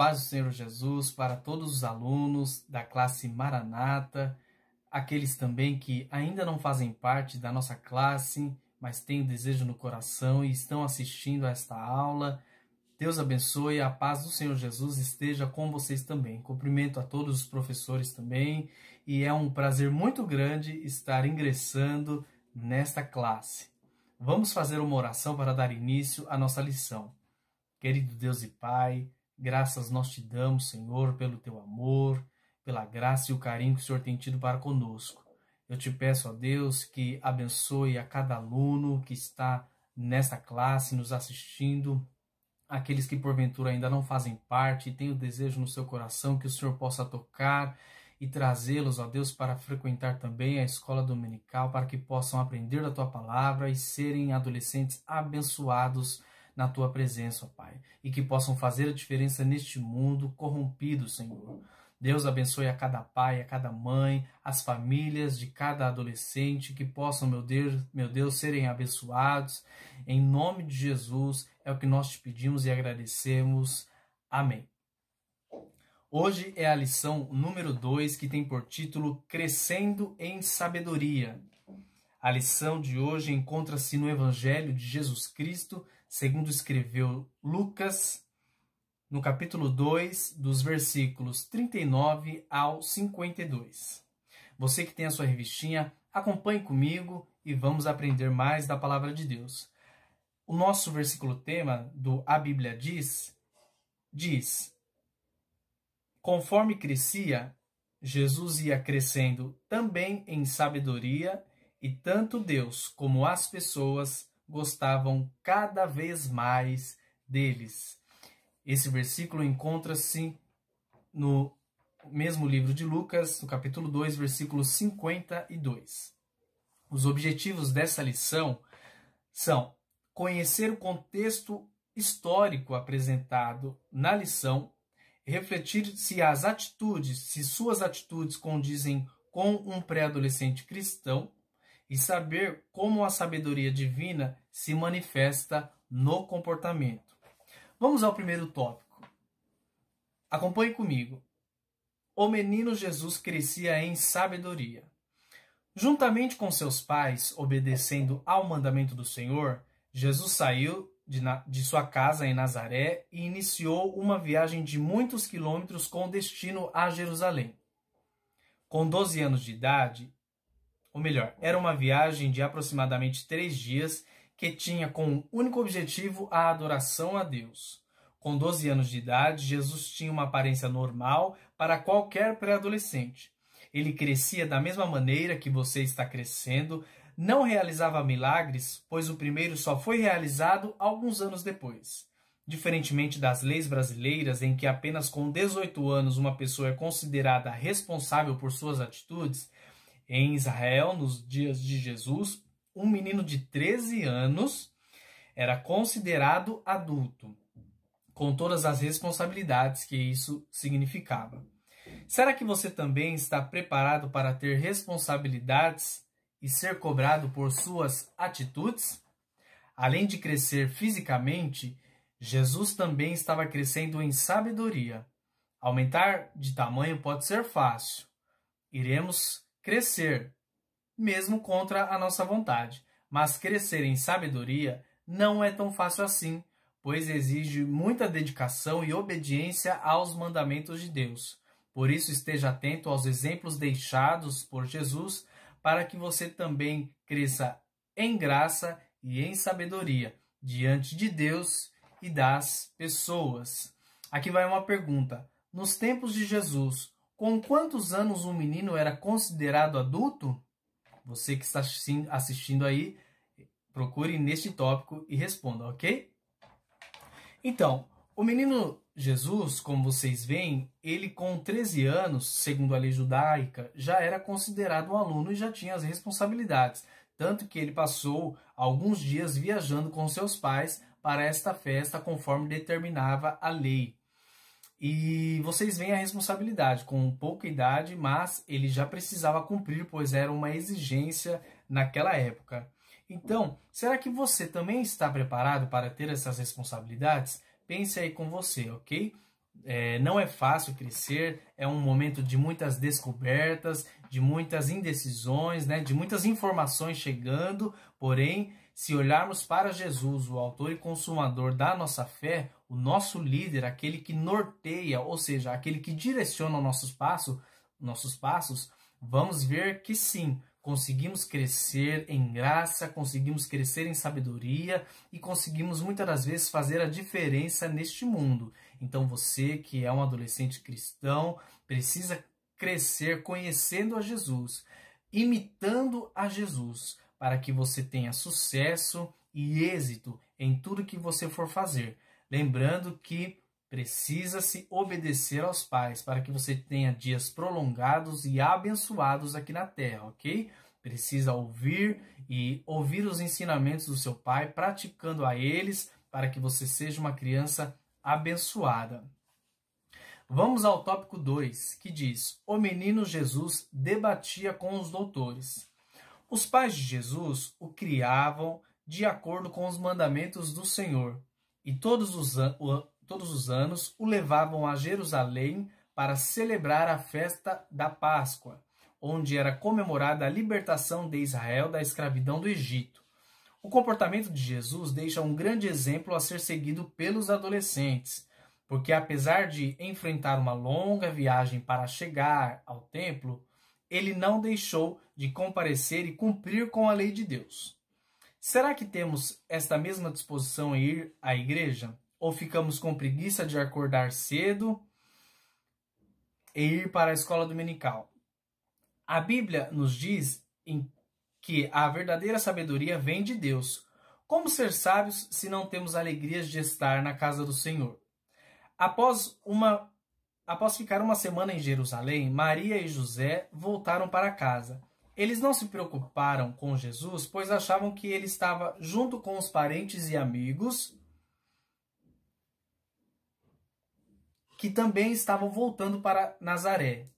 paz do Senhor Jesus para todos os alunos da classe Maranata, aqueles também que ainda não fazem parte da nossa classe, mas têm o desejo no coração e estão assistindo a esta aula. Deus abençoe, a paz do Senhor Jesus esteja com vocês também. Cumprimento a todos os professores também e é um prazer muito grande estar ingressando nesta classe. Vamos fazer uma oração para dar início à nossa lição. Querido Deus e Pai, Graças nós te damos, Senhor, pelo teu amor, pela graça e o carinho que o Senhor tem tido para conosco. Eu te peço, ó Deus, que abençoe a cada aluno que está nesta classe, nos assistindo, aqueles que porventura ainda não fazem parte e têm o desejo no seu coração que o Senhor possa tocar e trazê-los, ó Deus, para frequentar também a escola dominical, para que possam aprender da tua palavra e serem adolescentes abençoados na tua presença, ó Pai, e que possam fazer a diferença neste mundo corrompido, Senhor. Deus abençoe a cada pai, a cada mãe, as famílias de cada adolescente, que possam, meu Deus, meu Deus, serem abençoados. Em nome de Jesus, é o que nós te pedimos e agradecemos. Amém. Hoje é a lição número 2, que tem por título Crescendo em Sabedoria. A lição de hoje encontra-se no Evangelho de Jesus Cristo, segundo escreveu Lucas, no capítulo 2, dos versículos 39 ao 52. Você que tem a sua revistinha, acompanhe comigo e vamos aprender mais da palavra de Deus. O nosso versículo tema do A Bíblia diz diz: Conforme crescia, Jesus ia crescendo também em sabedoria, e tanto Deus como as pessoas gostavam cada vez mais deles. Esse versículo encontra-se no mesmo livro de Lucas, no capítulo 2, versículo 52. Os objetivos dessa lição são conhecer o contexto histórico apresentado na lição, refletir se as atitudes, se suas atitudes condizem com um pré-adolescente cristão e saber como a sabedoria divina se manifesta no comportamento. Vamos ao primeiro tópico. Acompanhe comigo. O menino Jesus crescia em sabedoria. Juntamente com seus pais, obedecendo ao mandamento do Senhor, Jesus saiu de, de sua casa em Nazaré e iniciou uma viagem de muitos quilômetros com destino a Jerusalém. Com 12 anos de idade, ou melhor, era uma viagem de aproximadamente três dias que tinha como único objetivo a adoração a Deus. Com 12 anos de idade, Jesus tinha uma aparência normal para qualquer pré-adolescente. Ele crescia da mesma maneira que você está crescendo, não realizava milagres, pois o primeiro só foi realizado alguns anos depois. Diferentemente das leis brasileiras, em que apenas com 18 anos uma pessoa é considerada responsável por suas atitudes, em Israel, nos dias de Jesus, um menino de 13 anos era considerado adulto, com todas as responsabilidades que isso significava. Será que você também está preparado para ter responsabilidades e ser cobrado por suas atitudes? Além de crescer fisicamente, Jesus também estava crescendo em sabedoria. Aumentar de tamanho pode ser fácil. Iremos crescer, mesmo contra a nossa vontade. Mas crescer em sabedoria não é tão fácil assim, pois exige muita dedicação e obediência aos mandamentos de Deus. Por isso, esteja atento aos exemplos deixados por Jesus, para que você também cresça em graça e em sabedoria diante de Deus e das pessoas. Aqui vai uma pergunta: nos tempos de Jesus, com quantos anos um menino era considerado adulto? Você que está assistindo aí, procure neste tópico e responda, ok? Então, o menino Jesus, como vocês veem, ele com 13 anos, segundo a lei judaica, já era considerado um aluno e já tinha as responsabilidades. Tanto que ele passou alguns dias viajando com seus pais para esta festa, conforme determinava a lei. E vocês veem a responsabilidade, com pouca idade, mas ele já precisava cumprir, pois era uma exigência naquela época. Então, será que você também está preparado para ter essas responsabilidades? Pense aí com você, ok? É, não é fácil crescer, é um momento de muitas descobertas, de muitas indecisões, né, de muitas informações chegando, porém, se olharmos para Jesus, o autor e consumador da nossa fé, o nosso líder, aquele que norteia, ou seja, aquele que direciona o nosso espaço, nossos passos, vamos ver que sim, conseguimos crescer em graça, conseguimos crescer em sabedoria e conseguimos muitas das vezes fazer a diferença neste mundo. Então você que é um adolescente cristão precisa crescer conhecendo a Jesus, imitando a Jesus, para que você tenha sucesso e êxito em tudo que você for fazer. Lembrando que precisa-se obedecer aos pais para que você tenha dias prolongados e abençoados aqui na terra, ok? Precisa ouvir e ouvir os ensinamentos do seu pai, praticando a eles para que você seja uma criança abençoada. Vamos ao tópico 2, que diz: O menino Jesus debatia com os doutores. Os pais de Jesus o criavam de acordo com os mandamentos do Senhor, e todos os, todos os anos o levavam a Jerusalém para celebrar a festa da Páscoa, onde era comemorada a libertação de Israel da escravidão do Egito. O comportamento de Jesus deixa um grande exemplo a ser seguido pelos adolescentes, porque apesar de enfrentar uma longa viagem para chegar ao templo, ele não deixou de comparecer e cumprir com a lei de Deus. Será que temos esta mesma disposição em ir à igreja? Ou ficamos com preguiça de acordar cedo e ir para a escola dominical? A Bíblia nos diz que a verdadeira sabedoria vem de Deus. Como ser sábios se não temos alegrias de estar na casa do Senhor? Após uma após ficar uma semana em Jerusalém, Maria e José voltaram para casa. Eles não se preocuparam com Jesus, pois achavam que ele estava junto com os parentes e amigos que também estavam voltando para Nazaré.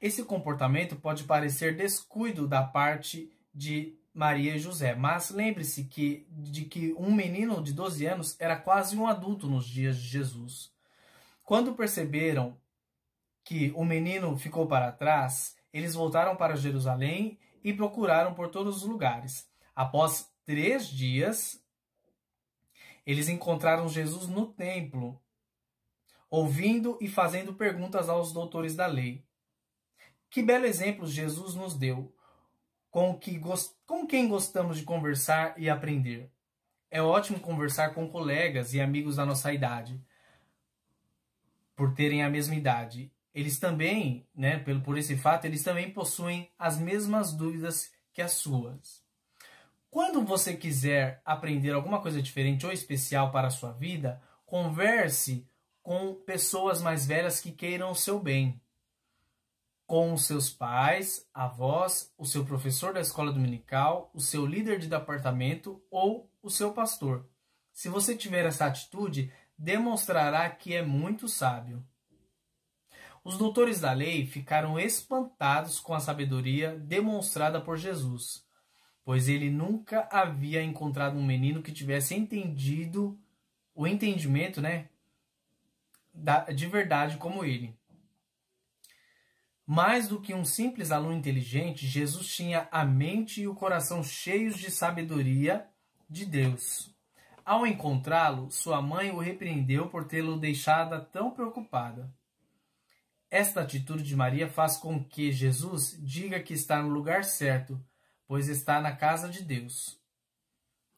Esse comportamento pode parecer descuido da parte de Maria e José, mas lembre-se que, de que um menino de 12 anos era quase um adulto nos dias de Jesus. Quando perceberam que o menino ficou para trás, eles voltaram para Jerusalém e procuraram por todos os lugares. Após três dias, eles encontraram Jesus no templo, ouvindo e fazendo perguntas aos doutores da lei. Que belo exemplo Jesus nos deu, com, que com quem gostamos de conversar e aprender. É ótimo conversar com colegas e amigos da nossa idade, por terem a mesma idade, eles também, né, pelo, por esse fato, eles também possuem as mesmas dúvidas que as suas. Quando você quiser aprender alguma coisa diferente ou especial para a sua vida, converse com pessoas mais velhas que queiram o seu bem. Com os seus pais, avós, o seu professor da escola dominical, o seu líder de departamento ou o seu pastor. Se você tiver essa atitude, demonstrará que é muito sábio. Os doutores da lei ficaram espantados com a sabedoria demonstrada por Jesus, pois ele nunca havia encontrado um menino que tivesse entendido o entendimento, né, de verdade como ele. Mais do que um simples aluno inteligente, Jesus tinha a mente e o coração cheios de sabedoria de Deus. Ao encontrá-lo, sua mãe o repreendeu por tê-lo deixada tão preocupada. Esta atitude de Maria faz com que Jesus diga que está no lugar certo, pois está na casa de Deus.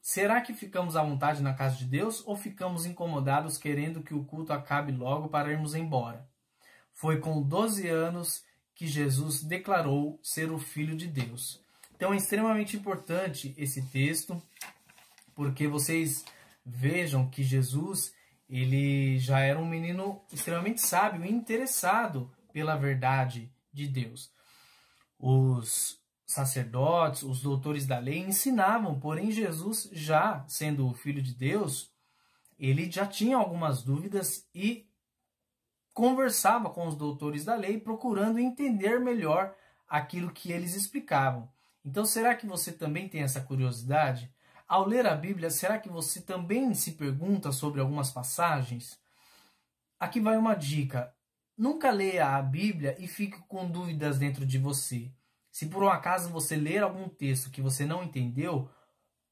Será que ficamos à vontade na casa de Deus ou ficamos incomodados querendo que o culto acabe logo para irmos embora? Foi com 12 anos que Jesus declarou ser o Filho de Deus. Então é extremamente importante esse texto, porque vocês vejam que Jesus ele já era um menino extremamente sábio e interessado pela verdade de Deus. Os sacerdotes, os doutores da lei ensinavam, porém Jesus, já sendo o filho de Deus, ele já tinha algumas dúvidas e conversava com os doutores da lei procurando entender melhor aquilo que eles explicavam. Então, será que você também tem essa curiosidade? Ao ler a Bíblia, será que você também se pergunta sobre algumas passagens? Aqui vai uma dica. Nunca leia a Bíblia e fique com dúvidas dentro de você. Se por um acaso você ler algum texto que você não entendeu,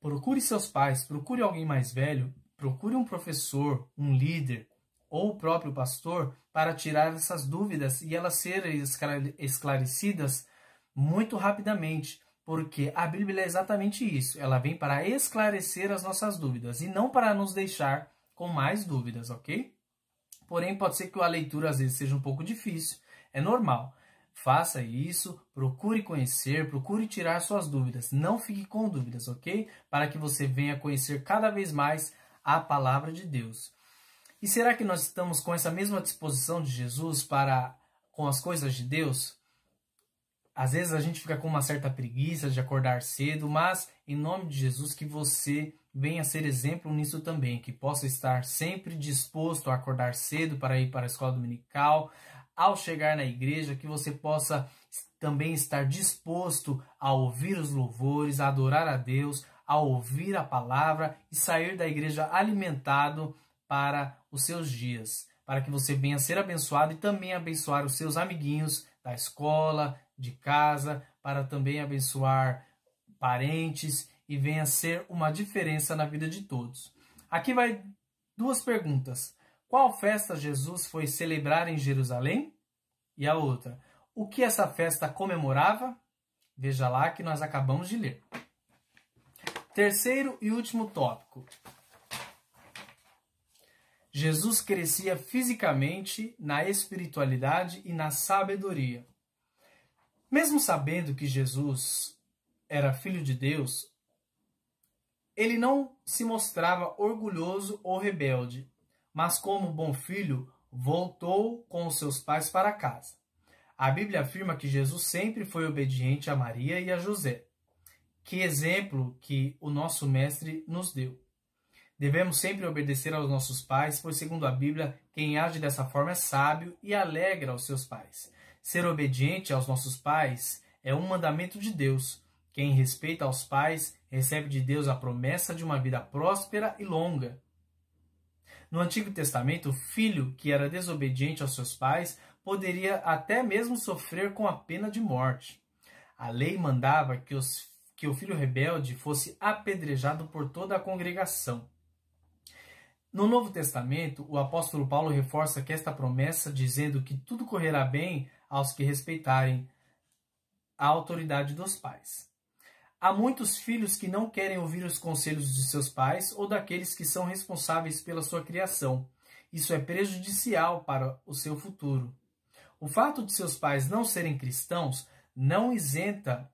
procure seus pais, procure alguém mais velho, procure um professor, um líder ou o próprio pastor para tirar essas dúvidas e elas serem esclarecidas muito rapidamente. Porque a Bíblia é exatamente isso. Ela vem para esclarecer as nossas dúvidas e não para nos deixar com mais dúvidas, ok? Porém, pode ser que a leitura às vezes seja um pouco difícil. É normal. Faça isso, procure conhecer, procure tirar suas dúvidas. Não fique com dúvidas, ok? Para que você venha conhecer cada vez mais a palavra de Deus. E será que nós estamos com essa mesma disposição de Jesus para com as coisas de Deus? Às vezes a gente fica com uma certa preguiça de acordar cedo, mas em nome de Jesus que você venha ser exemplo nisso também, que possa estar sempre disposto a acordar cedo para ir para a escola dominical, ao chegar na igreja, que você possa também estar disposto a ouvir os louvores, a adorar a Deus, a ouvir a palavra e sair da igreja alimentado para os seus dias, para que você venha ser abençoado e também abençoar os seus amiguinhos da escola, de casa, para também abençoar parentes e venha ser uma diferença na vida de todos. Aqui vai duas perguntas. Qual festa Jesus foi celebrar em Jerusalém? E a outra, o que essa festa comemorava? Veja lá que nós acabamos de ler. Terceiro e último tópico. Jesus crescia fisicamente na espiritualidade e na sabedoria. Mesmo sabendo que Jesus era filho de Deus, ele não se mostrava orgulhoso ou rebelde, mas como bom filho, voltou com os seus pais para casa. A Bíblia afirma que Jesus sempre foi obediente a Maria e a José. Que exemplo que o nosso mestre nos deu. Devemos sempre obedecer aos nossos pais, pois segundo a Bíblia, quem age dessa forma é sábio e alegra aos seus pais. Ser obediente aos nossos pais é um mandamento de Deus. Quem respeita aos pais recebe de Deus a promessa de uma vida próspera e longa. No Antigo Testamento, o filho que era desobediente aos seus pais poderia até mesmo sofrer com a pena de morte. A lei mandava que, os, que o filho rebelde fosse apedrejado por toda a congregação. No Novo Testamento, o apóstolo Paulo reforça que esta promessa, dizendo que tudo correrá bem aos que respeitarem a autoridade dos pais. Há muitos filhos que não querem ouvir os conselhos de seus pais ou daqueles que são responsáveis pela sua criação. Isso é prejudicial para o seu futuro. O fato de seus pais não serem cristãos não isenta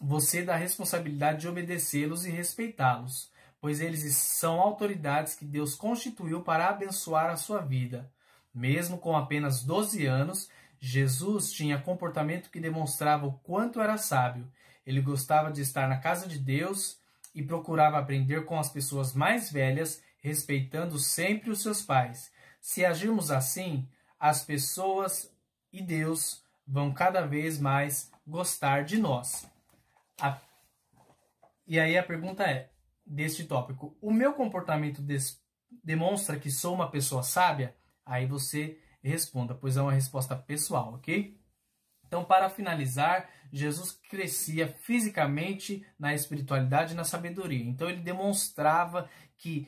você da responsabilidade de obedecê-los e respeitá-los, pois eles são autoridades que Deus constituiu para abençoar a sua vida. Mesmo com apenas 12 anos, Jesus tinha comportamento que demonstrava o quanto era sábio. Ele gostava de estar na casa de Deus e procurava aprender com as pessoas mais velhas, respeitando sempre os seus pais. Se agirmos assim, as pessoas e Deus vão cada vez mais gostar de nós. A... E aí a pergunta é, deste tópico, o meu comportamento des... demonstra que sou uma pessoa sábia? Aí você responda, pois é uma resposta pessoal, ok? Então, para finalizar, Jesus crescia fisicamente na espiritualidade e na sabedoria. Então, ele demonstrava que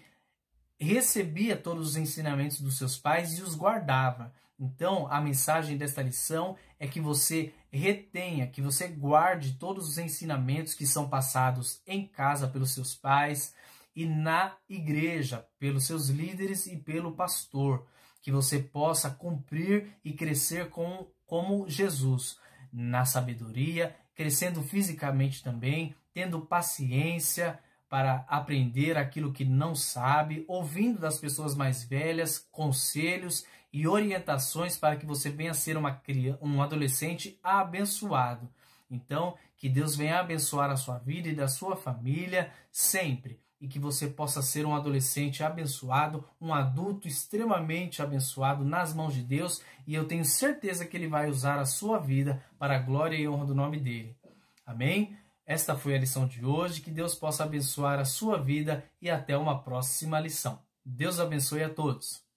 recebia todos os ensinamentos dos seus pais e os guardava. Então, a mensagem desta lição é que você retenha, que você guarde todos os ensinamentos que são passados em casa pelos seus pais e na igreja, pelos seus líderes e pelo pastor que você possa cumprir e crescer com, como Jesus, na sabedoria, crescendo fisicamente também, tendo paciência para aprender aquilo que não sabe, ouvindo das pessoas mais velhas conselhos e orientações para que você venha ser uma criança, um adolescente abençoado. Então, que Deus venha abençoar a sua vida e da sua família sempre e que você possa ser um adolescente abençoado, um adulto extremamente abençoado nas mãos de Deus, e eu tenho certeza que ele vai usar a sua vida para a glória e honra do nome dele. Amém? Esta foi a lição de hoje, que Deus possa abençoar a sua vida e até uma próxima lição. Deus abençoe a todos.